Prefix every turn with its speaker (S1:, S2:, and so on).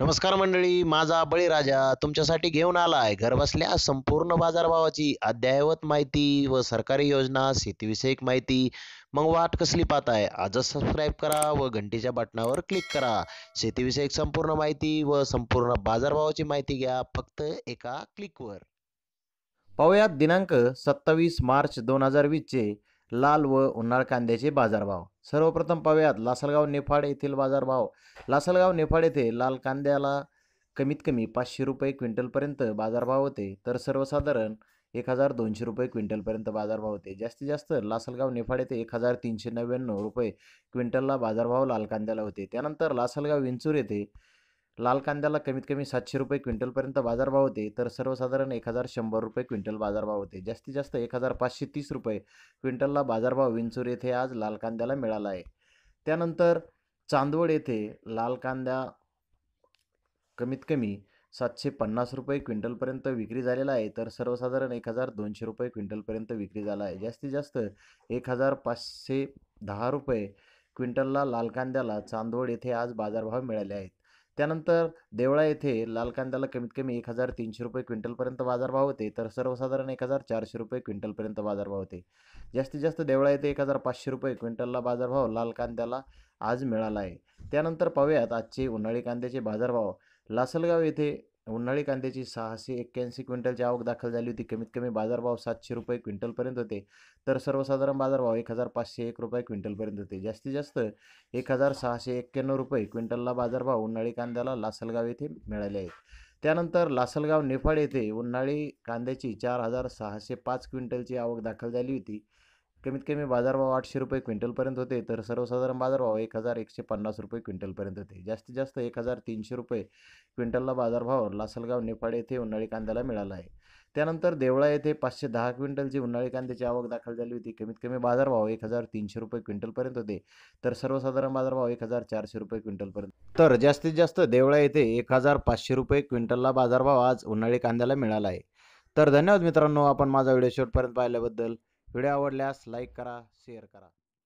S1: नमस्कार मंडळी माझा बळीराजा तुमच्यासाठी घेऊन आलाय घरबसल्या संपूर्ण बाजारभावाची अद्ययावत माहिती व सरकारी योजना शेतीविषयक माहिती मग वाट कसली पाहत आहे आजच सबस्क्राईब करा व घंटीच्या बटनावर क्लिक करा शेतीविषयक संपूर्ण माहिती व संपूर्ण बाजारभावाची माहिती घ्या फक्त एका क्लिकवर पाहुयात दिनांक सत्तावीस मार्च दोन हजार वीसचे लाल व उन्हाळ कांद्याचे बाजारभाव सर्वप्रथम पाहूयात लासलगाव नेफाड येथील बाजारभाव लासलगाव नेफाड येथे लाल कांद्याला कमीत कमी पाचशे रुपये क्विंटलपर्यंत बाजारभाव होते तर सर्वसाधारण एक हजार दोनशे रुपये क्विंटलपर्यंत बाजारभाव होते जास्तीत जास्त लासलगाव नेफाड येथे एक हजार तीनशे नव्याण्णव रुपये क्विंटलला बाजारभाव लाल कांद्याला होते त्यानंतर लासलगाव विंचूर येथे लाल कांद्याला कमीत कमी सातशे रुपये क्विंटलपर्यंत बाजारभाव होते तर सर्वसाधारण एक हजार शंभर रुपये क्विंटल बाजारभाव होते जास्तीत जास्त एक हजार पाचशे तीस रुपये क्विंटलला बाजारभाव विंचूर येथे आज लाल कांद्याला मिळाला आहे त्यानंतर चांदवड येथे लाल कांदा कमीत कमी सातशे पन्नास रुपये क्विंटलपर्यंत विक्री झालेला आहे तर सर्वसाधारण एक हजार दोनशे रुपये क्विंटलपर्यंत विक्री झाला आहे जास्तीत जास्त एक हजार पाचशे दहा रुपये क्विंटलला लाल कांद्याला चांदवड येथे आज बाजारभाव मिळाले आहेत त्यानंतर देवळा येथे लाल कांद्याला कमीत कमी एक हजार तीनशे रुपये क्विंटलपर्यंत बाजारभाव होते तर सर्वसाधारण एक हजार चारशे रुपये क्विंटलपर्यंत बाजारभाव होते जास्तीत जास्त देवळा येथे एक हजार पाचशे रुपये क्विंटलला बाजारभाव लाल कांद्याला आज मिळाला आहे त्यानंतर पाहूयात आजचे उन्हाळी कांद्याचे बाजारभाव लासलगाव येथे उन्हाळी कांद्याची सहाशे एक्क्याऐंशी क्विंटलची आवक दाखल झाली होती कमीत कमी बाजारभाव सातशे रुपये क्विंटलपर्यंत होते तर सर्वसाधारण बाजारभाव एक हजार पाचशे एक रुपये क्विंटलपर्यंत होते जास्तीत जास्त एक हजार सहाशे एक्क्याण्णव रुपये क्विंटलला बाजारभाव उन्हाळी कांद्याला लासलगाव येथे मिळाले आहेत त्यानंतर लासलगाव नेफाळ येथे उन्हाळी कांद्याची चार हजार सहाशे पाच क्विंटलची आवक दाखल झाली होती कमीत कमी बाजारभाव आठशे रुपये क्विंटलपर्यंत होते तर सर्वसाधारण बाजारभाव एक हजार एकशे पन्नास रुपये क्विंटलपर्यंत होते जास्तीत जास्त एक हजार तीनशे रुपये क्विंटलला बाजारभाव लासलगाव निफाड येथे उन्हाळी कांद्याला मिळाला आहे त्यानंतर देवळा येथे पाचशे दहा क्विंटलची उन्हाळी कांद्याची आवक दाखल झाली होती कमीत कमी बाजारभाव एक हजार तीनशे रुपये क्विंटलपर्यंत होते तर सर्वसाधारण बाजारभाव एक हजार चारशे रुपये क्विंटलपर्यंत तर जास्तीत जास्त देवळा येथे एक हजार पाचशे रुपये क्विंटलला बाजारभाव आज उन्हाळी कांद्याला मिळाला आहे तर धन्यवाद मित्रांनो आपण माझा व्हिडिओ शेवटपर्यंत पाहिल्याबद्दल व्हिडिओ आवडल्यास लाईक करा शेअर करा